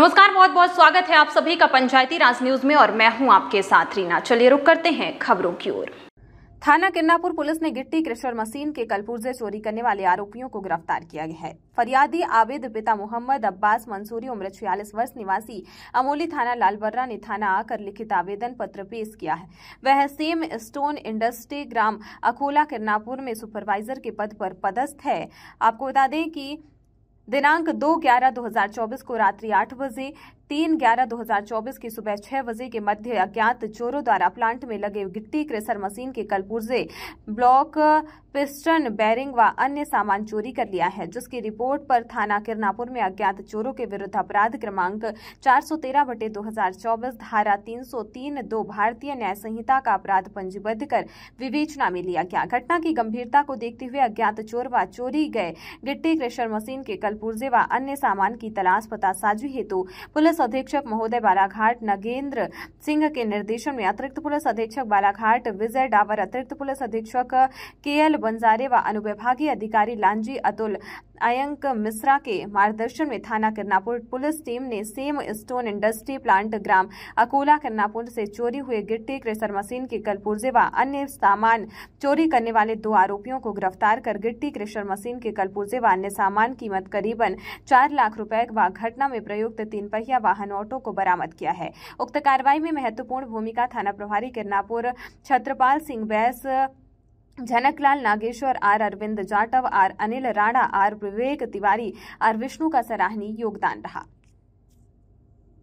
नमस्कार बहुत बहुत स्वागत है आप सभी का पंचायती राज न्यूज में और मैं हूं आपके साथ रीना चलिए रुक करते हैं खबरों की ओर थाना किन्नापुर पुलिस ने गिट्टी क्रेशर मशीन के कलपुर्जे चोरी करने वाले आरोपियों को गिरफ्तार किया गया है फरियादी आबिद पिता मोहम्मद अब्बास मंसूरी उम्र छियालीस वर्ष निवासी अमोली थाना लालबर्रा ने थाना आकर लिखित आवेदन पत्र पेश किया है वह सेम स्टोन इंडस्ट्री ग्राम अकोला किन्नापुर में सुपरवाइजर के पद पर पदस्थ है आपको बता दें कि दिनांक 2 ग्यारह 2024 को रात्रि आठ बजे तीन ग्यारह दो हजार चौबीस की सुबह छह बजे के मध्य अज्ञात चोरों द्वारा प्लांट में लगे गिट्टी क्रेसर मशीन के कलपुर्जे ब्लॉक पिस्टन बैरिंग व अन्य सामान चोरी कर लिया है जिसकी रिपोर्ट पर थाना किरनापुर में अज्ञात चोरों के विरुद्ध अपराध क्रमांक 413 बटे 2024 धारा 303 दो भारतीय न्याय संहिता का अपराध पंजीबद्ध कर विवेचना में लिया गया घटना की गंभीरता को देखते हुए अज्ञात चोर व चोरी गए गिट्टी क्रेशर मशीन के कलपुर्जे व अन्य सामान की तलाश पता साजू हेतु पुलिस अधीक्षक महोदय बालाघाट नगेंद्र सिंह के निर्देशन में अतिरिक्त पुलिस अधीक्षक बालाघाट विजय डावर अतिरिक्त पुलिस अधीक्षक के एल बंजारे व अनुविभागीय अधिकारी लांजी अतुल अयंक मिश्रा के मार्गदर्शन में थाना किरनापुर पुलिस टीम ने सेम स्टोन इंडस्ट्री प्लांट ग्राम अकोला किरनापुर से चोरी हुए गिट्टी क्रेशर मशीन के कलपुर्जे व अन्य सामान चोरी करने वाले दो आरोपियों को गिरफ्तार कर गिट्टी क्रेशर मशीन के कलपुर्जे व अन्य सामान कीमत करीबन चार लाख रुपए व घटना में प्रयुक्त तीन पहिया व वाहन ऑटो को बरामद किया है उक्त कार्रवाई में महत्वपूर्ण भूमिका थाना प्रभारी Kirnapur Chhatrapal Singh Bais Janaklal Nageshwar R Arvind Jatav R Anil Rana R Vivek Tiwari R Vishnu का सराहनीय योगदान रहा